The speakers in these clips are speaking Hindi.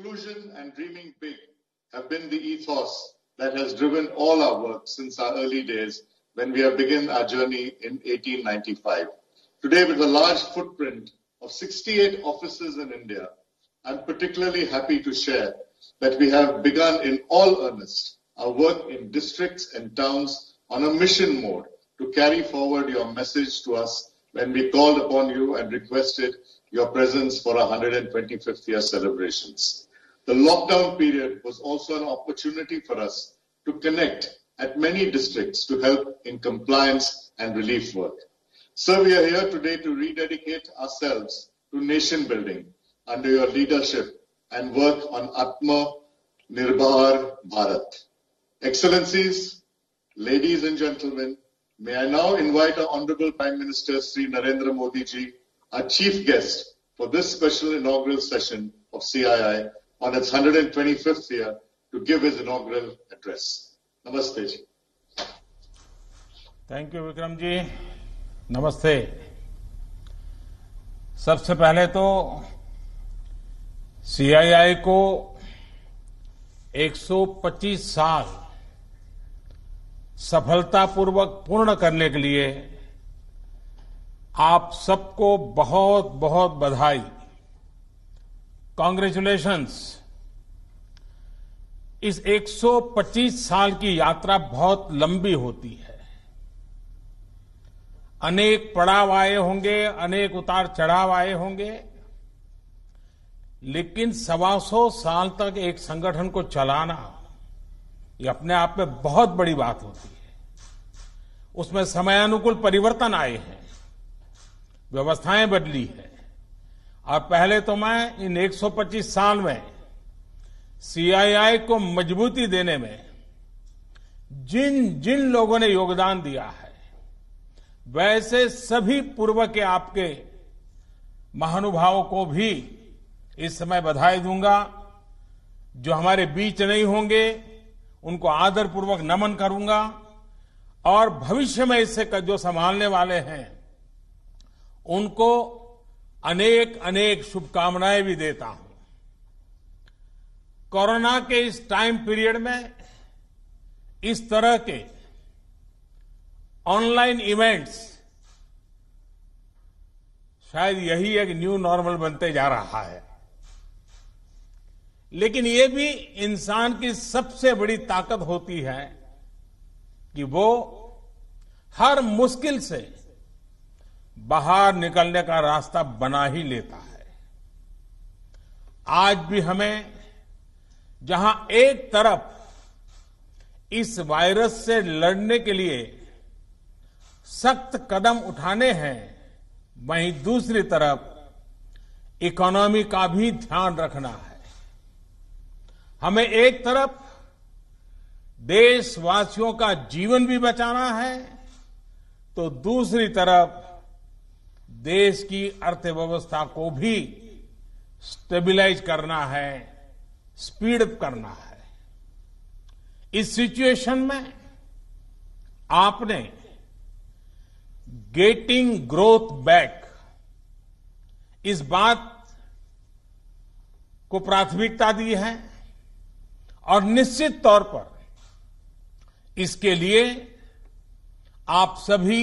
inclusion and dreaming big have been the ethos that has driven all our work since our early days when we have begun our journey in 1895. Today, with a large footprint of 68 offices in India, I'm particularly happy to share that we have begun in all earnest our work in districts and towns on a mission mode to carry forward your message to us when we called upon you and requested your presence for our 125th year celebrations. The lockdown period was also an opportunity for us to connect at many districts to help in compliance and relief work. So we are here today to rededicate ourselves to nation building under your leadership and work on Atma Nirbhar Bharat. Excellencies, ladies and gentlemen, may I now invite our Honorable Prime Minister Sri Narendra Modi ji, our chief guest for this special inaugural session of CII on its 125th year to give his inaugural address. Namaste. Ji. Thank you Vikram ji नमस्ते सबसे पहले तो सीआईआई को 125 साल सफलतापूर्वक पूर्ण करने के लिए आप सबको बहुत बहुत बधाई कांग्रेचुलेशंस इस 125 साल की यात्रा बहुत लंबी होती है अनेक पड़ाव आए होंगे अनेक उतार चढ़ाव आए होंगे लेकिन सवा सौ साल तक एक संगठन को चलाना ये अपने आप में बहुत बड़ी बात होती है उसमें समयानुकूल परिवर्तन आए हैं व्यवस्थाएं बदली है और पहले तो मैं इन 125 साल में सीआईआई को मजबूती देने में जिन जिन लोगों ने योगदान दिया है वैसे सभी पूर्व के आपके महानुभावों को भी इस समय बधाई दूंगा जो हमारे बीच नहीं होंगे उनको आदरपूर्वक नमन करूंगा और भविष्य में इससे जो संभालने वाले हैं उनको अनेक अनेक शुभकामनाएं भी देता हूं कोरोना के इस टाइम पीरियड में इस तरह के ऑनलाइन इवेंट्स शायद यही एक न्यू नॉर्मल बनते जा रहा है लेकिन ये भी इंसान की सबसे बड़ी ताकत होती है कि वो हर मुश्किल से बाहर निकलने का रास्ता बना ही लेता है आज भी हमें जहां एक तरफ इस वायरस से लड़ने के लिए सख्त कदम उठाने हैं वहीं दूसरी तरफ इकोनॉमी का भी ध्यान रखना है हमें एक तरफ देशवासियों का जीवन भी बचाना है तो दूसरी तरफ देश की अर्थव्यवस्था को भी स्टेबिलाइज करना है स्पीड अप करना है इस सिचुएशन में आपने गेटिंग ग्रोथ बैक इस बात को प्राथमिकता दी है और निश्चित तौर पर इसके लिए आप सभी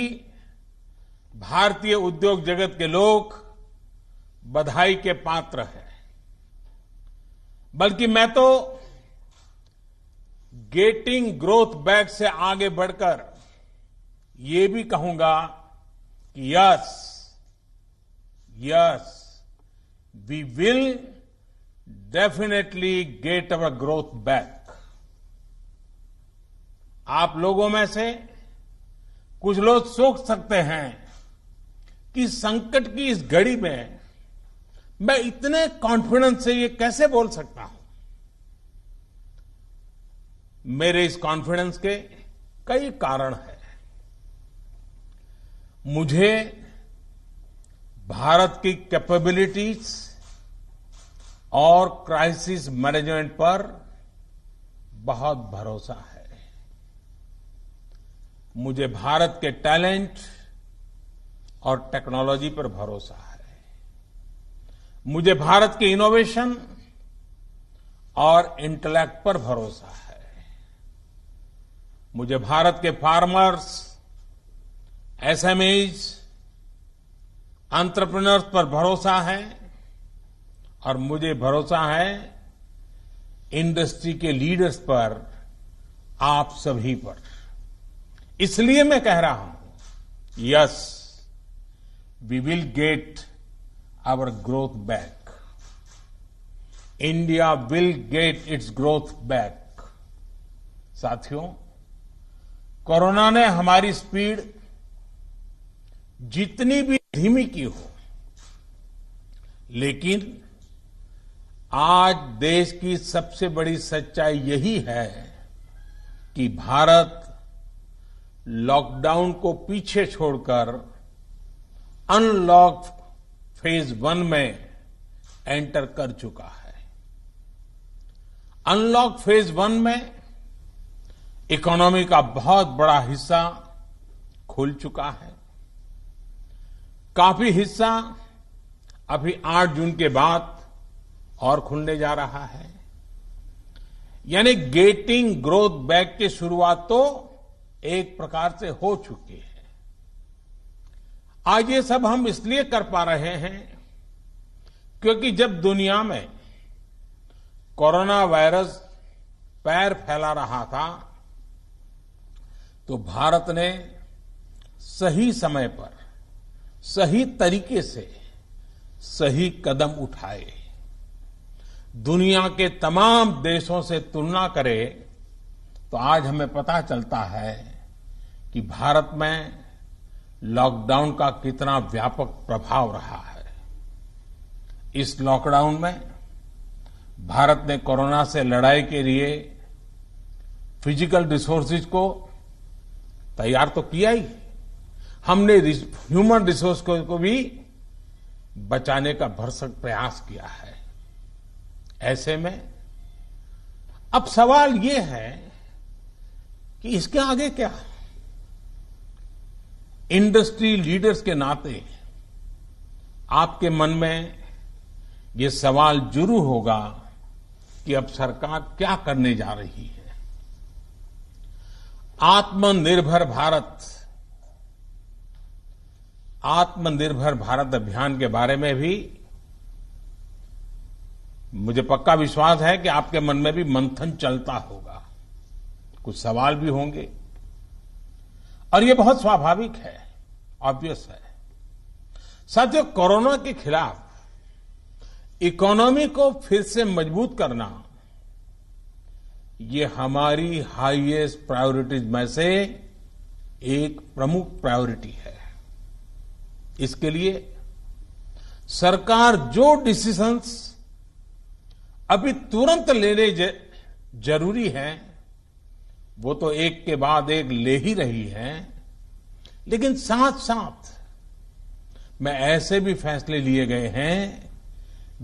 भारतीय उद्योग जगत के लोग बधाई के पात्र हैं बल्कि मैं तो गेटिंग ग्रोथ बैक से आगे बढ़कर ये भी कहूंगा कि yes yes we will definitely get our growth back आप लोगों में से कुछ लोग सोच सकते हैं कि संकट की इस घड़ी में मैं इतने कॉन्फिडेंस से ये कैसे बोल सकता हूं मेरे इस कॉन्फिडेंस के कई कारण हैं मुझे भारत की कैपेबिलिटीज और क्राइसिस मैनेजमेंट पर बहुत भरोसा है मुझे भारत के टैलेंट और टेक्नोलॉजी पर भरोसा है मुझे भारत के इनोवेशन और इंटेलेक्ट पर भरोसा है मुझे भारत के फार्मर्स एसएमईज एंटरप्रेन्योर्स पर भरोसा है और मुझे भरोसा है इंडस्ट्री के लीडर्स पर आप सभी पर इसलिए मैं कह रहा हूं yes we will get our growth back India will get its growth back साथियों कोरोना ने हमारी स्पीड जितनी भी धीमी की हो लेकिन आज देश की सबसे बड़ी सच्चाई यही है कि भारत लॉकडाउन को पीछे छोड़कर अनलॉक फेज वन में एंटर कर चुका है अनलॉक फेज वन में इकोनॉमी का बहुत बड़ा हिस्सा खुल चुका है काफी हिस्सा अभी 8 जून के बाद और खुलने जा रहा है यानी गेटिंग ग्रोथ बैक की शुरुआत तो एक प्रकार से हो चुकी है आज ये सब हम इसलिए कर पा रहे हैं क्योंकि जब दुनिया में कोरोना वायरस पैर फैला रहा था तो भारत ने सही समय पर सही तरीके से सही कदम उठाए दुनिया के तमाम देशों से तुलना करें तो आज हमें पता चलता है कि भारत में लॉकडाउन का कितना व्यापक प्रभाव रहा है इस लॉकडाउन में भारत ने कोरोना से लड़ाई के लिए फिजिकल रिसोर्सेज को तैयार तो किया ही हमने ह्यूमन रिसोर्स को भी बचाने का भरसक प्रयास किया है ऐसे में अब सवाल ये है कि इसके आगे क्या है इंडस्ट्री लीडर्स के नाते आपके मन में ये सवाल जरूर होगा कि अब सरकार क्या करने जा रही है आत्मनिर्भर भारत आत्मनिर्भर भारत अभियान के बारे में भी मुझे पक्का विश्वास है कि आपके मन में भी मंथन चलता होगा कुछ सवाल भी होंगे और ये बहुत स्वाभाविक है ऑब्वियस है साथियों कोरोना के खिलाफ इकोनॉमी को फिर से मजबूत करना ये हमारी हाईएस्ट प्रायोरिटीज में से एक प्रमुख प्रायोरिटी है इसके लिए सरकार जो डिसीजंस अभी तुरंत लेने जरूरी हैं वो तो एक के बाद एक ले ही रही है लेकिन साथ साथ मैं ऐसे भी फैसले लिए गए हैं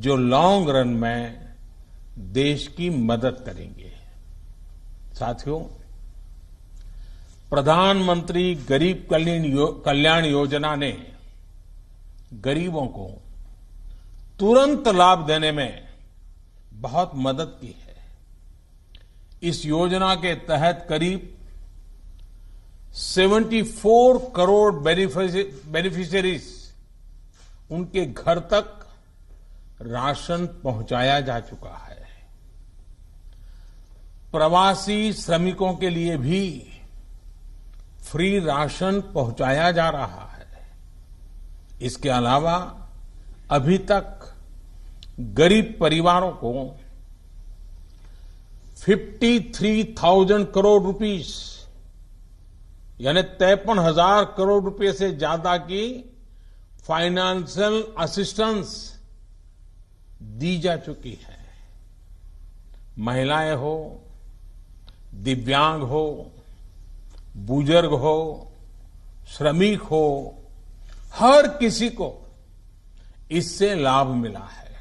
जो लॉन्ग रन में देश की मदद करेंगे साथियों प्रधानमंत्री गरीब कल्याण यो, कल्याण योजना ने गरीबों को तुरंत लाभ देने में बहुत मदद की है इस योजना के तहत करीब 74 करोड़ बेनिफिशरीज उनके घर तक राशन पहुंचाया जा चुका है प्रवासी श्रमिकों के लिए भी फ्री राशन पहुंचाया जा रहा है इसके अलावा अभी तक गरीब परिवारों को 53,000 करोड़ रुपीस यानी तेपन हजार करोड़ रुपए से ज्यादा की फाइनेंशियल असिस्टेंस दी जा चुकी है महिलाएं हो दिव्यांग हो बुजुर्ग हो श्रमिक हो हर किसी को इससे लाभ मिला है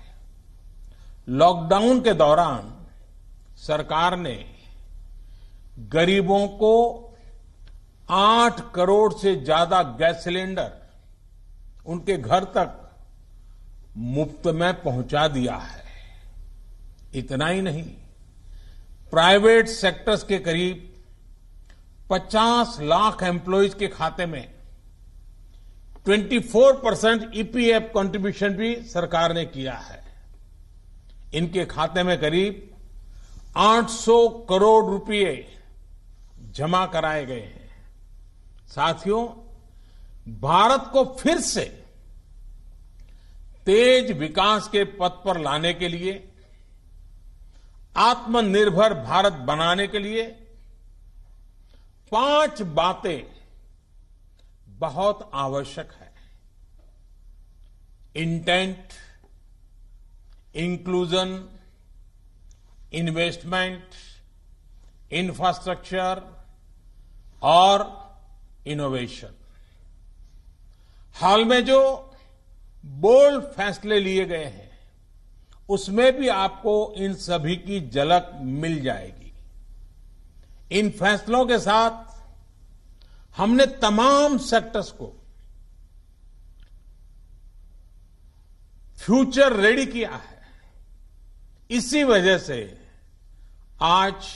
लॉकडाउन के दौरान सरकार ने गरीबों को आठ करोड़ से ज्यादा गैस सिलेंडर उनके घर तक मुफ्त में पहुंचा दिया है इतना ही नहीं प्राइवेट सेक्टर्स के करीब 50 लाख एम्प्लॉयज के खाते में 24 परसेंट ईपीएफ कंट्रीब्यूशन भी सरकार ने किया है इनके खाते में करीब 800 करोड़ रुपए जमा कराए गए हैं साथियों भारत को फिर से तेज विकास के पथ पर लाने के लिए आत्मनिर्भर भारत बनाने के लिए पांच बातें बहुत आवश्यक है इंटेंट इंक्लूजन इन्वेस्टमेंट इंफ्रास्ट्रक्चर और इनोवेशन हाल में जो बोल्ड फैसले लिए गए हैं उसमें भी आपको इन सभी की झलक मिल जाएगी इन फैसलों के साथ हमने तमाम सेक्टर्स को फ्यूचर रेडी किया है इसी वजह से आज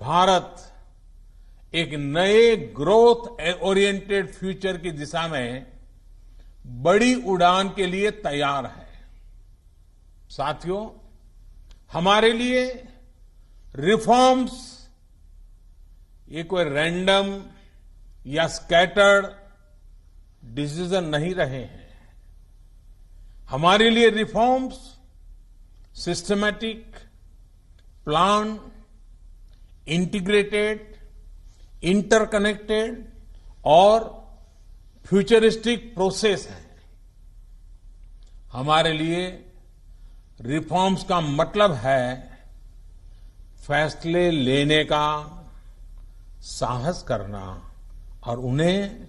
भारत एक नए ग्रोथ ओरिएंटेड फ्यूचर की दिशा में बड़ी उड़ान के लिए तैयार है साथियों हमारे लिए रिफॉर्म्स ये कोई रैंडम या स्कैटर्ड डिसीजन नहीं रहे हैं हमारे लिए reforms systematic plan integrated interconnected और फ्यूचरिस्टिक प्रोसेस है हमारे लिए रिफॉर्म्स का मतलब है फैसले लेने का साहस करना और उन्हें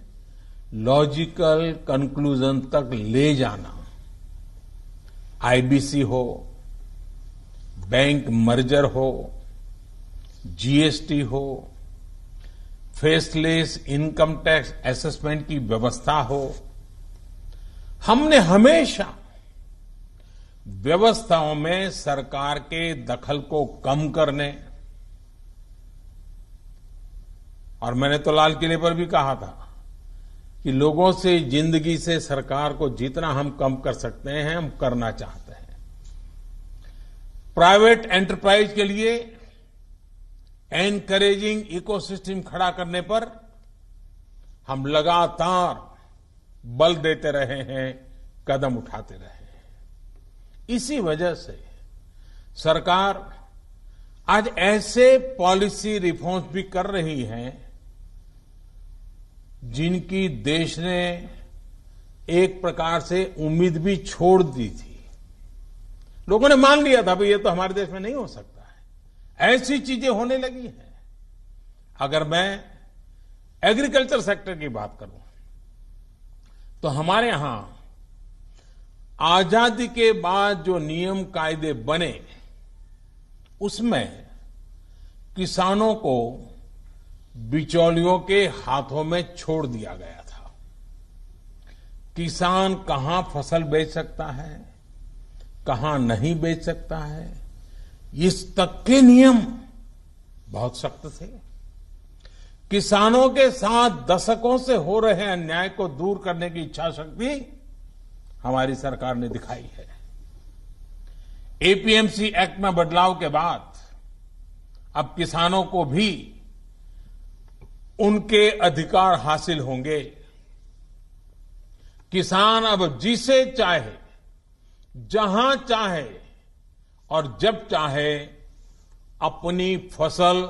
लॉजिकल कंक्लूजन तक ले जाना आईबीसी हो बैंक मर्जर हो जीएसटी हो फेसलेस इनकम टैक्स असेसमेंट की व्यवस्था हो हमने हमेशा व्यवस्थाओं में सरकार के दखल को कम करने और मैंने तो लाल किले पर भी कहा था कि लोगों से जिंदगी से सरकार को जितना हम कम कर सकते हैं हम करना चाहते हैं प्राइवेट एंटरप्राइज के लिए एनकरेजिंग इकोसिस्टम खड़ा करने पर हम लगातार बल देते रहे हैं कदम उठाते रहे हैं इसी वजह से सरकार आज ऐसे पॉलिसी रिफॉर्म्स भी कर रही है जिनकी देश ने एक प्रकार से उम्मीद भी छोड़ दी थी लोगों ने मान लिया था भाई ये तो हमारे देश में नहीं हो सकता है ऐसी चीजें होने लगी हैं अगर मैं एग्रीकल्चर सेक्टर की बात करूं तो हमारे यहां आजादी के बाद जो नियम कायदे बने उसमें किसानों को बिचौलियों के हाथों में छोड़ दिया गया था किसान कहां फसल बेच सकता है कहां नहीं बेच सकता है इस तक के नियम बहुत सख्त थे किसानों के साथ दशकों से हो रहे अन्याय को दूर करने की इच्छा शक्ति हमारी सरकार ने दिखाई है एपीएमसी एक्ट में बदलाव के बाद अब किसानों को भी उनके अधिकार हासिल होंगे किसान अब जिसे चाहे जहां चाहे और जब चाहे अपनी फसल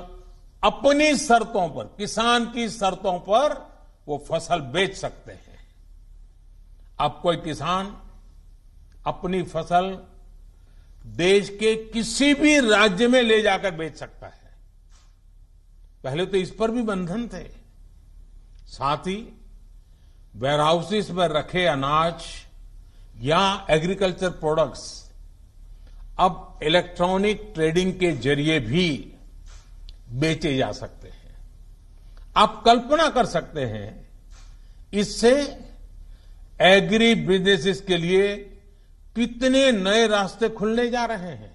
अपनी शर्तों पर किसान की शर्तों पर वो फसल बेच सकते हैं अब कोई किसान अपनी फसल देश के किसी भी राज्य में ले जाकर बेच सकता है पहले तो इस पर भी बंधन थे साथ ही वेयरहाउसेस में रखे अनाज या एग्रीकल्चर प्रोडक्ट्स अब इलेक्ट्रॉनिक ट्रेडिंग के जरिए भी बेचे जा सकते हैं आप कल्पना कर सकते हैं इससे एग्री बिजनेसेस के लिए कितने नए रास्ते खुलने जा रहे हैं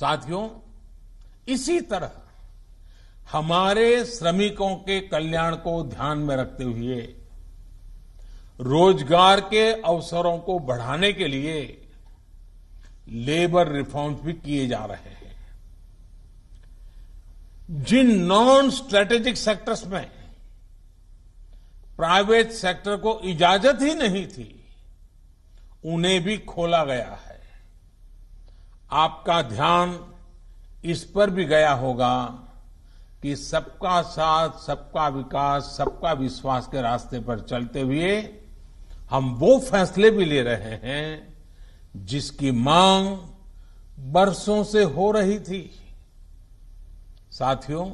साथियों इसी तरह हमारे श्रमिकों के कल्याण को ध्यान में रखते हुए रोजगार के अवसरों को बढ़ाने के लिए लेबर रिफॉर्म्स भी किए जा रहे हैं जिन नॉन स्ट्रेटेजिक सेक्टर्स में प्राइवेट सेक्टर को इजाजत ही नहीं थी उन्हें भी खोला गया है आपका ध्यान इस पर भी गया होगा कि सबका साथ सबका विकास सबका विश्वास के रास्ते पर चलते हुए हम वो फैसले भी ले रहे हैं जिसकी मांग बरसों से हो रही थी साथियों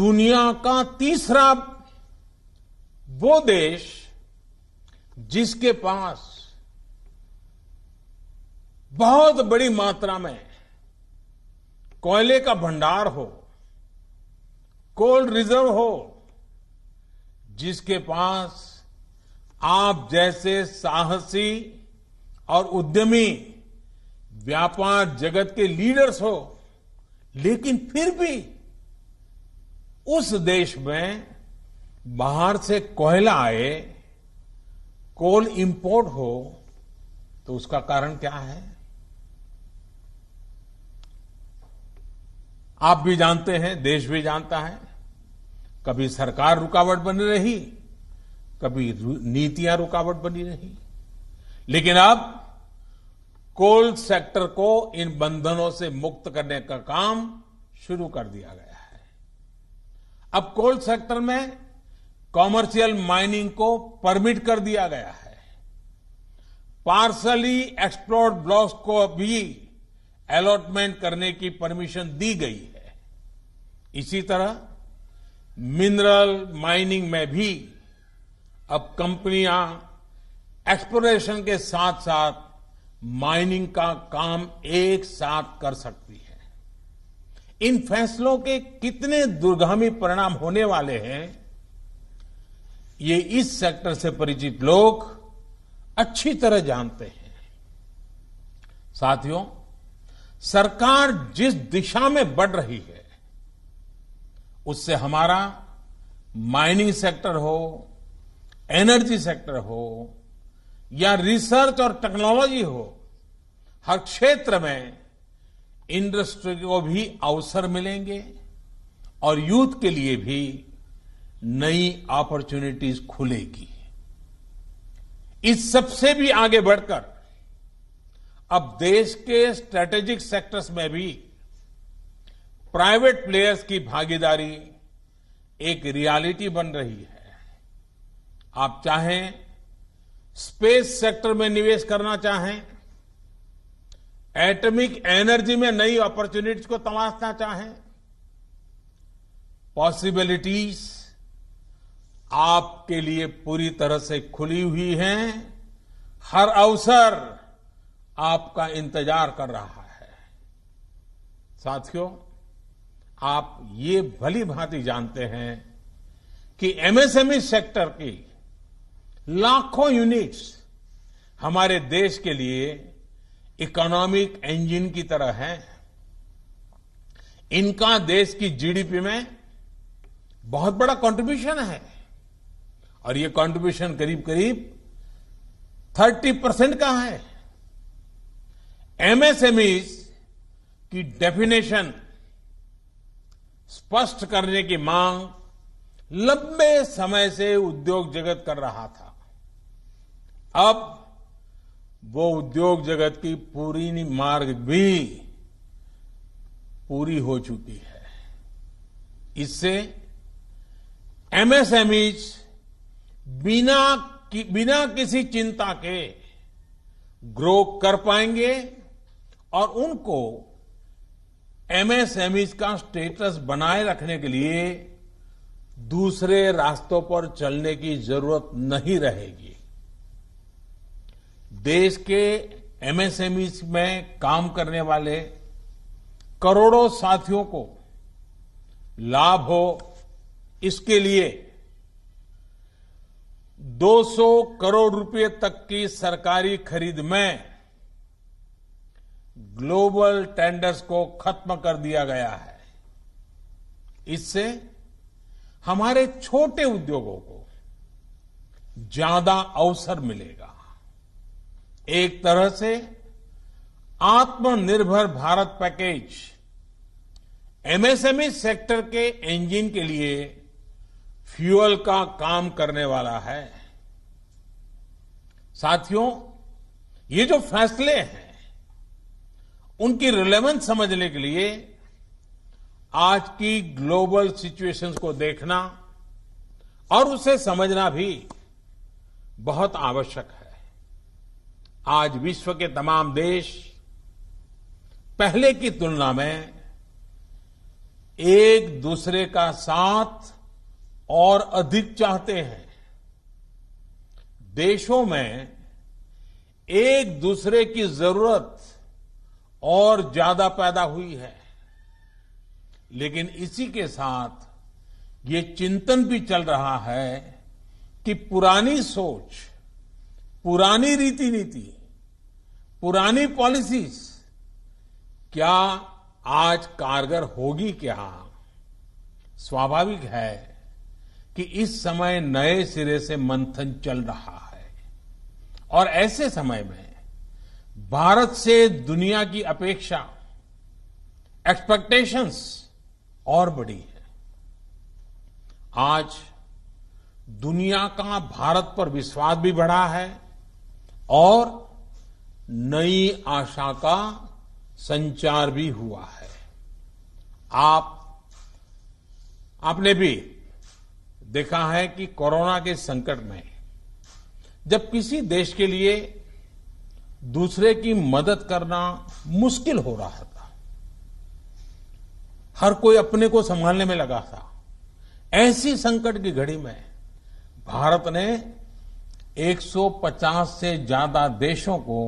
दुनिया का तीसरा वो देश जिसके पास बहुत बड़ी मात्रा में कोयले का भंडार हो कोल्ड रिजर्व हो जिसके पास आप जैसे साहसी और उद्यमी व्यापार जगत के लीडर्स हो लेकिन फिर भी उस देश में बाहर से कोयला आए कोल इंपोर्ट हो तो उसका कारण क्या है आप भी जानते हैं देश भी जानता है कभी सरकार रुकावट बन रही कभी नीतियां रुकावट बनी रही लेकिन अब कोल सेक्टर को इन बंधनों से मुक्त करने का काम शुरू कर दिया गया है अब कोल सेक्टर में कॉमर्शियल माइनिंग को परमिट कर दिया गया है पार्सली एक्सप्लोर्ड ब्लॉक्स को भी अलॉटमेंट करने की परमिशन दी गई है इसी तरह मिनरल माइनिंग में भी अब कंपनियां एक्सप्लोरेशन के साथ साथ माइनिंग का काम एक साथ कर सकती है इन फैसलों के कितने दुर्गामी परिणाम होने वाले हैं ये इस सेक्टर से परिचित लोग अच्छी तरह जानते हैं साथियों सरकार जिस दिशा में बढ़ रही है उससे हमारा माइनिंग सेक्टर हो एनर्जी सेक्टर हो या रिसर्च और टेक्नोलॉजी हो हर क्षेत्र में इंडस्ट्री को भी अवसर मिलेंगे और यूथ के लिए भी नई अपॉर्चुनिटीज खुलेगी इस सबसे भी आगे बढ़कर अब देश के स्ट्रेटेजिक सेक्टर्स में भी प्राइवेट प्लेयर्स की भागीदारी एक रियलिटी बन रही है आप चाहें स्पेस सेक्टर में निवेश करना चाहें एटमिक एनर्जी में नई अपॉर्चुनिटीज को तलाशना चाहें पॉसिबिलिटीज आपके लिए पूरी तरह से खुली हुई हैं हर अवसर आपका इंतजार कर रहा है साथियों आप ये भली भांति जानते हैं कि एमएसएमई सेक्टर e की लाखों यूनिट्स हमारे देश के लिए इकोनॉमिक इंजन की तरह हैं इनका देश की जीडीपी में बहुत बड़ा कंट्रीब्यूशन है और ये कंट्रीब्यूशन करीब करीब 30 परसेंट का है एमएसएमईज की डेफिनेशन स्पष्ट करने की मांग लंबे समय से उद्योग जगत कर रहा था अब वो उद्योग जगत की पूरी मार्ग भी पूरी हो चुकी है इससे एमएसएमईज बिना कि, बिना किसी चिंता के ग्रो कर पाएंगे और उनको एमएसएमईज का स्टेटस बनाए रखने के लिए दूसरे रास्तों पर चलने की जरूरत नहीं रहेगी देश के एमएसएमई में काम करने वाले करोड़ों साथियों को लाभ हो इसके लिए 200 करोड़ रुपए तक की सरकारी खरीद में ग्लोबल टेंडर्स को खत्म कर दिया गया है इससे हमारे छोटे उद्योगों को ज्यादा अवसर मिलेगा एक तरह से आत्मनिर्भर Bharat package MSME e sector के इंजन के लिए फ्यूल का काम करने वाला है साथियों ये जो फैसले हैं उनकी रिलेवेंस समझने के लिए आज की ग्लोबल सिचुएशंस को देखना और उसे समझना भी बहुत आवश्यक है आज विश्व के तमाम देश पहले की तुलना में एक दूसरे का साथ और अधिक चाहते हैं देशों में एक दूसरे की जरूरत और ज्यादा पैदा हुई है लेकिन इसी के साथ ये चिंतन भी चल रहा है कि पुरानी सोच पुरानी रीति नीति पुरानी पॉलिसीज क्या आज कारगर होगी क्या स्वाभाविक है कि इस समय नए सिरे से मंथन चल रहा है और ऐसे समय में भारत से दुनिया की अपेक्षा एक्सपेक्टेशंस और बड़ी है आज दुनिया का भारत पर विश्वास भी बढ़ा है और नई आशा का संचार भी हुआ है आप आपने भी देखा है कि कोरोना के संकट में जब किसी देश के लिए दूसरे की मदद करना मुश्किल हो रहा था हर कोई अपने को संभालने में लगा था ऐसी संकट की घड़ी में भारत ने 150 से ज्यादा देशों को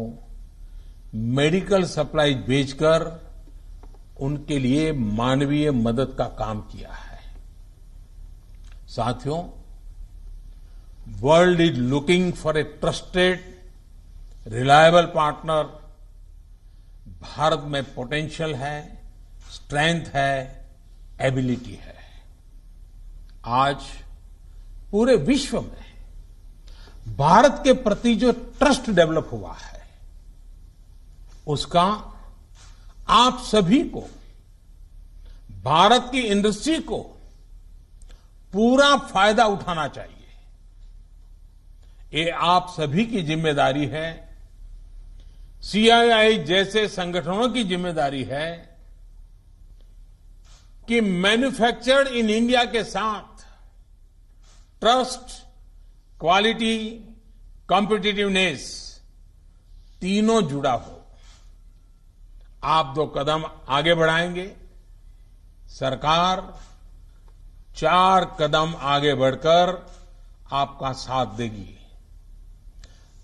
मेडिकल सप्लाई भेजकर उनके लिए मानवीय मदद का काम किया है साथियों world is looking for a trusted reliable partner Bharat में पोटेंशियल है स्ट्रेंथ है एबिलिटी है आज पूरे विश्व में भारत के प्रति जो ट्रस्ट डेवलप हुआ है उसका आप सभी को भारत की इंडस्ट्री को पूरा फायदा उठाना चाहिए ये आप सभी की जिम्मेदारी है सीआईआई जैसे संगठनों की जिम्मेदारी है कि मैन्युफैक्चर्ड इन इंडिया के साथ ट्रस्ट क्वालिटी कॉम्पिटिटिवनेस तीनों जुड़ा हो आप दो कदम आगे बढ़ाएंगे सरकार चार कदम आगे बढ़कर आपका साथ देगी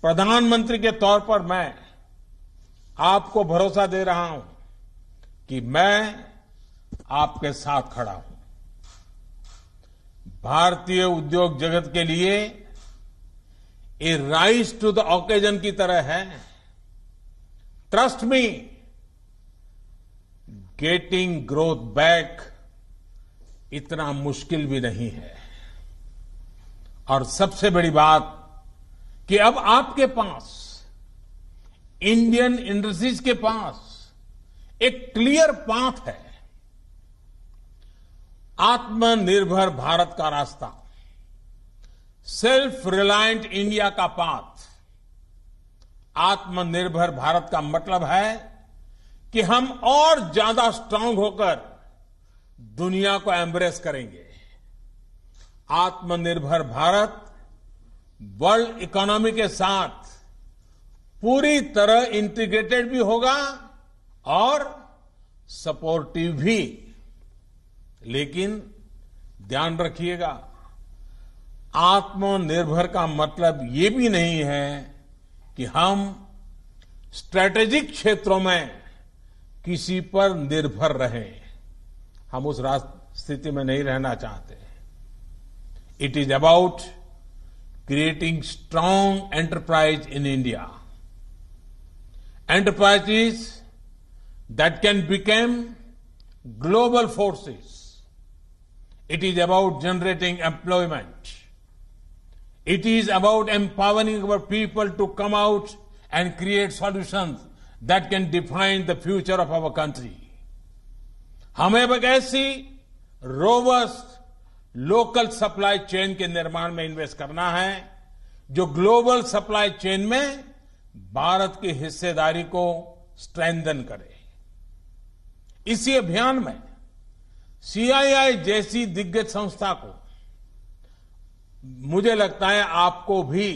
प्रधानमंत्री के तौर पर मैं आपको भरोसा दे रहा हूं कि मैं आपके साथ खड़ा हूं भारतीय उद्योग जगत के लिए ये राइज टू द ऑकेजन की तरह है trust me getting growth back इतना मुश्किल भी नहीं है और सबसे बड़ी बात कि अब आपके पास इंडियन इंडस्ट्रीज के पास एक क्लियर पाथ है आत्मनिर्भर भारत का रास्ता सेल्फ रिलायंट इंडिया का पाथ आत्मनिर्भर भारत का मतलब है कि हम और ज्यादा स्ट्रांग होकर दुनिया को एम्ब्रेस करेंगे आत्मनिर्भर भारत वर्ल्ड इकोनॉमी के साथ पूरी तरह इंटीग्रेटेड भी होगा और सपोर्टिव भी लेकिन ध्यान रखिएगा आत्मनिर्भर का मतलब ये भी नहीं है कि हम स्ट्रैटेजिक क्षेत्रों में किसी पर निर्भर रहें हम उस स्थिति में नहीं रहना चाहते it is about creating strong enterprise in India enterprises that can become global forces it is about generating employment it is about empowering our people to come out and create solution that can define the future of our country हमें एक ऐसी रोबस लोकल सप्लाई चेन के निर्माण में इन्वेस्ट करना है जो ग्लोबल सप्लाई चेन में भारत की हिस्सेदारी को स्ट्रेंदन करे इसी अभियान में सीआईआई जैसी दिग्गज संस्था को मुझे लगता है आपको भी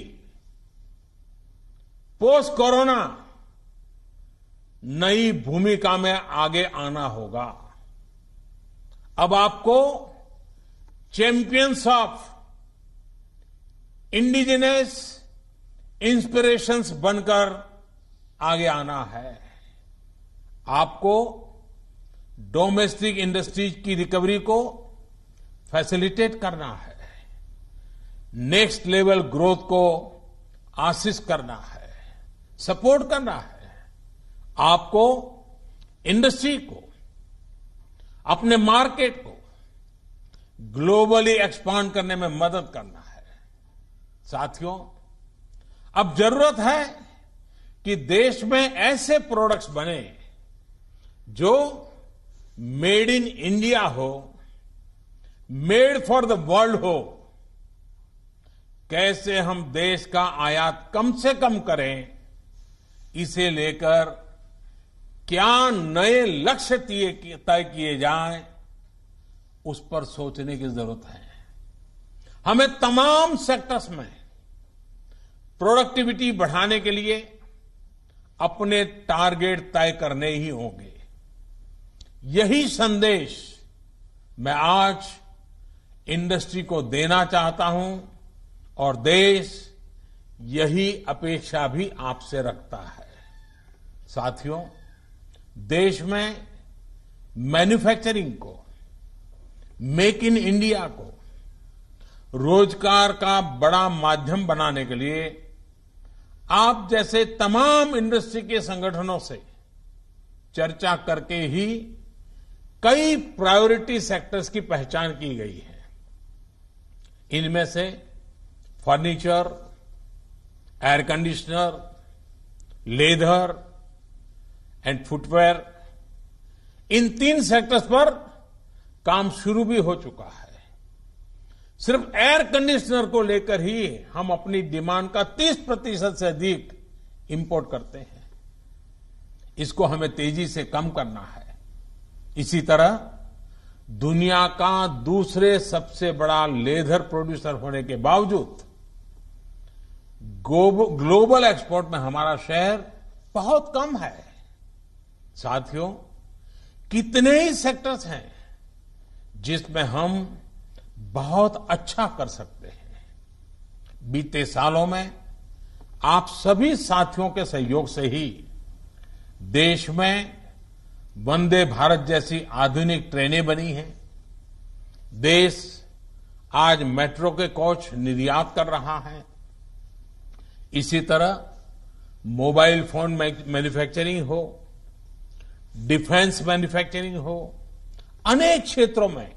पोस्ट कोरोना नई भूमिका में आगे आना होगा अब आपको चैंपियंस ऑफ इंडिजिनस इंस्पिरेशंस बनकर आगे आना है आपको डोमेस्टिक इंडस्ट्रीज की रिकवरी को फैसिलिटेट करना है नेक्स्ट लेवल ग्रोथ को आशीष करना है सपोर्ट करना है आपको इंडस्ट्री को अपने मार्केट को ग्लोबली एक्सपांड करने में मदद करना है साथियों अब जरूरत है कि देश में ऐसे प्रोडक्ट्स बने जो मेड इन इंडिया हो मेड फॉर द वर्ल्ड हो कैसे हम देश का आयात कम से कम करें इसे लेकर क्या नए लक्ष्य तय किए जाएं उस पर सोचने की जरूरत है हमें तमाम सेक्टर्स में प्रोडक्टिविटी बढ़ाने के लिए अपने टारगेट तय करने ही होंगे यही संदेश मैं आज इंडस्ट्री को देना चाहता हूं और देश यही अपेक्षा भी आपसे रखता है साथियों देश में मैन्युफैक्चरिंग को मेक इन इंडिया को रोजगार का बड़ा माध्यम बनाने के लिए आप जैसे तमाम इंडस्ट्री के संगठनों से चर्चा करके ही कई प्रायोरिटी सेक्टर्स की पहचान की गई है इनमें से furniture air conditioner leather and footwear इन तीन सेक्टर्स पर काम शुरू भी हो चुका है सिर्फ एयर कंडीशनर को लेकर ही हम अपनी डिमांड का 30 प्रतिशत से अधिक इंपोर्ट करते हैं इसको हमें तेजी से कम करना है इसी तरह दुनिया का दूसरे सबसे बड़ा लेदर प्रोड्यूसर होने के बावजूद ग्लोबल एक्सपोर्ट में हमारा शहर बहुत कम है साथियों कितने ही सेक्टर्स हैं जिसमें हम बहुत अच्छा कर सकते हैं बीते सालों में आप सभी साथियों के सहयोग से ही देश में वंदे भारत जैसी आधुनिक ट्रेनें बनी हैं देश आज मेट्रो के कोच निर्यात कर रहा है इसी तरह मोबाइल फोन मैन्युफैक्चरिंग हो डिफेंस मैन्युफैक्चरिंग हो अनेक क्षेत्रों में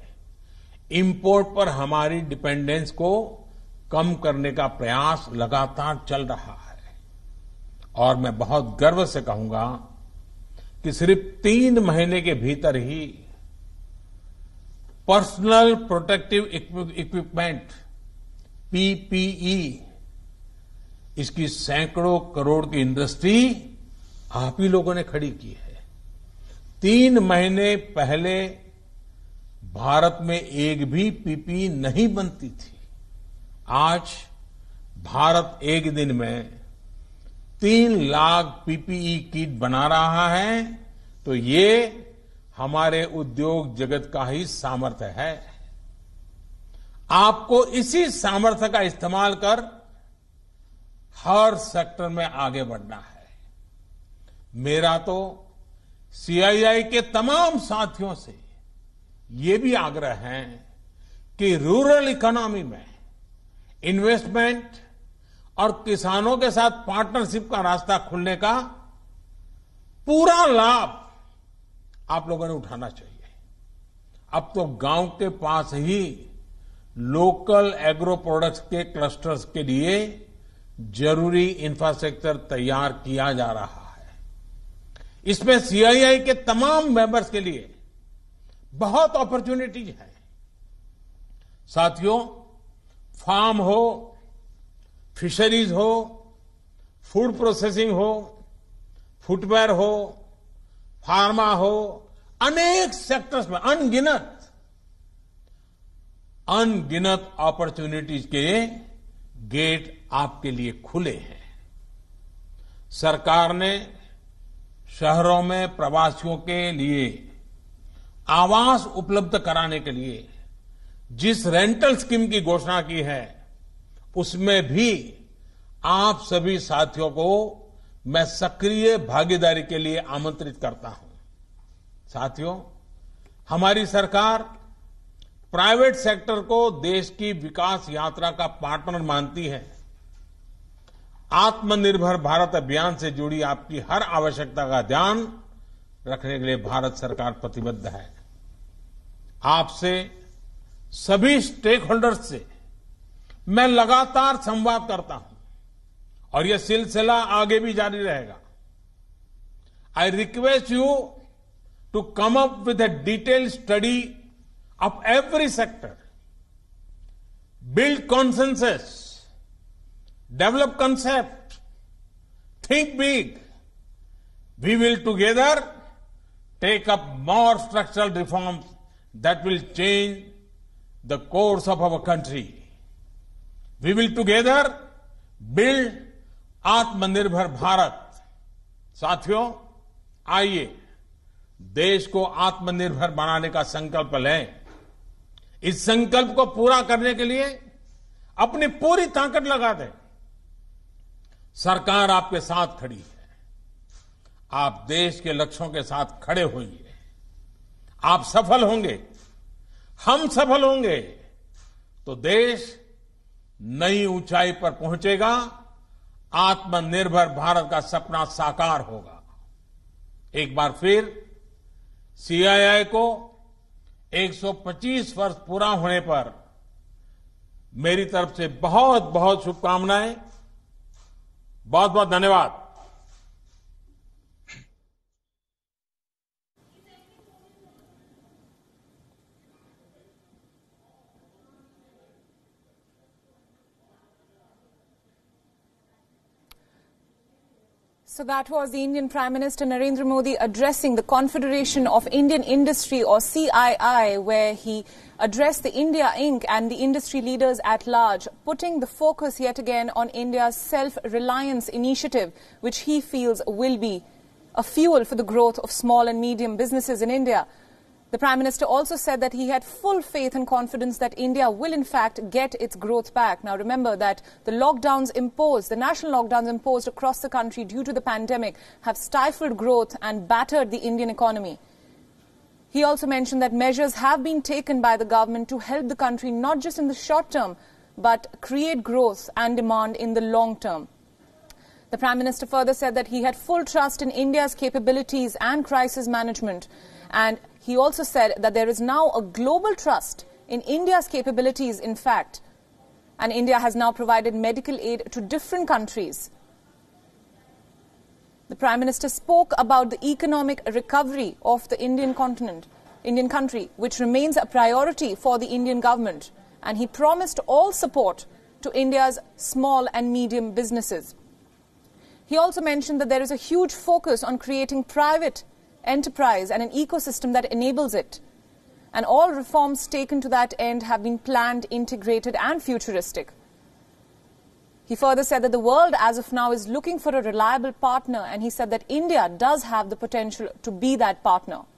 इंपोर्ट पर हमारी डिपेंडेंस को कम करने का प्रयास लगातार चल रहा है और मैं बहुत गर्व से कहूंगा कि सिर्फ तीन महीने के भीतर ही पर्सनल प्रोटेक्टिव इक्विपमेंट पीपीई इसकी सैकड़ों करोड़ की इंडस्ट्री आप ही लोगों ने खड़ी की है तीन महीने पहले भारत में एक भी पीपी नहीं बनती थी आज भारत एक दिन में तीन लाख पीपीई किट बना रहा है तो ये हमारे उद्योग जगत का ही सामर्थ्य है आपको इसी सामर्थ्य का इस्तेमाल कर हर सेक्टर में आगे बढ़ना है मेरा तो सीआईआई के तमाम साथियों से ये भी आग्रह है कि रूरल इकोनॉमी में इन्वेस्टमेंट और किसानों के साथ पार्टनरशिप का रास्ता खुलने का पूरा लाभ आप लोगों ने उठाना चाहिए अब तो गांव के पास ही लोकल एग्रो प्रोडक्ट्स के क्लस्टर्स के लिए जरूरी इंफ्रास्ट्रक्चर तैयार किया जा रहा है इसमें सीआईआई के तमाम मेंबर्स के लिए बहुत अपॉर्चुनिटीज है साथियों फार्म हो फिशरीज हो फूड प्रोसेसिंग हो फुटवेयर हो फार्मा हो अनेक सेक्टर्स में अनगिनत अनगिनत अपॉर्चुनिटीज के गेट आपके लिए खुले हैं सरकार ने शहरों में प्रवासियों के लिए आवास उपलब्ध कराने के लिए जिस रेंटल स्कीम की घोषणा की है उसमें भी आप सभी साथियों को मैं सक्रिय भागीदारी के लिए आमंत्रित करता हूं साथियों हमारी सरकार प्राइवेट सेक्टर को देश की विकास यात्रा का पार्टनर मानती है आत्मनिर्भर भारत अभियान से जुड़ी आपकी हर आवश्यकता का ध्यान रखने के लिए भारत सरकार प्रतिबद्ध है आपसे सभी स्टेक होल्डर्स से मैं लगातार संवाद करता हूं और यह सिलसिला आगे भी जारी रहेगा I request you to come up with a detail study of every sector build consensus develop concept, think big. We will together take up more structural reforms that will change the course of our country. We will together build आत्मनिर्भर भारत साथियों आइए देश को आत्मनिर्भर बनाने का संकल्प लें इस संकल्प को पूरा करने के लिए अपनी पूरी ताकत लगा दें सरकार आपके साथ खड़ी है आप देश के लक्ष्यों के साथ खड़े होइए आप सफल होंगे हम सफल होंगे तो देश नई ऊंचाई पर पहुंचेगा आत्मनिर्भर भारत का सपना साकार होगा एक बार फिर सीआईआई को 125 वर्ष पूरा होने पर मेरी तरफ से बहुत बहुत शुभकामनाएं बहुत बहुत धन्यवाद So that was the Indian Prime Minister Narendra Modi addressing the Confederation of Indian Industry or CII, where he addressed the India Inc. and the industry leaders at large, putting the focus yet again on India's self reliance initiative, which he feels will be a fuel for the growth of small and medium businesses in India. The Prime Minister also said that he had full faith and confidence that India will, in fact, get its growth back. Now, remember that the lockdowns imposed, the national lockdowns imposed across the country due to the pandemic, have stifled growth and battered the Indian economy. He also mentioned that measures have been taken by the government to help the country not just in the short term, but create growth and demand in the long term. The Prime Minister further said that he had full trust in India's capabilities and crisis management. And he also said that there is now a global trust in India's capabilities, in fact. And India has now provided medical aid to different countries. The Prime Minister spoke about the economic recovery of the Indian continent, Indian country, which remains a priority for the Indian government. And he promised all support to India's small and medium businesses. He also mentioned that there is a huge focus on creating private enterprise and an ecosystem that enables it. And all reforms taken to that end have been planned, integrated, and futuristic. He further said that the world, as of now, is looking for a reliable partner, and he said that India does have the potential to be that partner.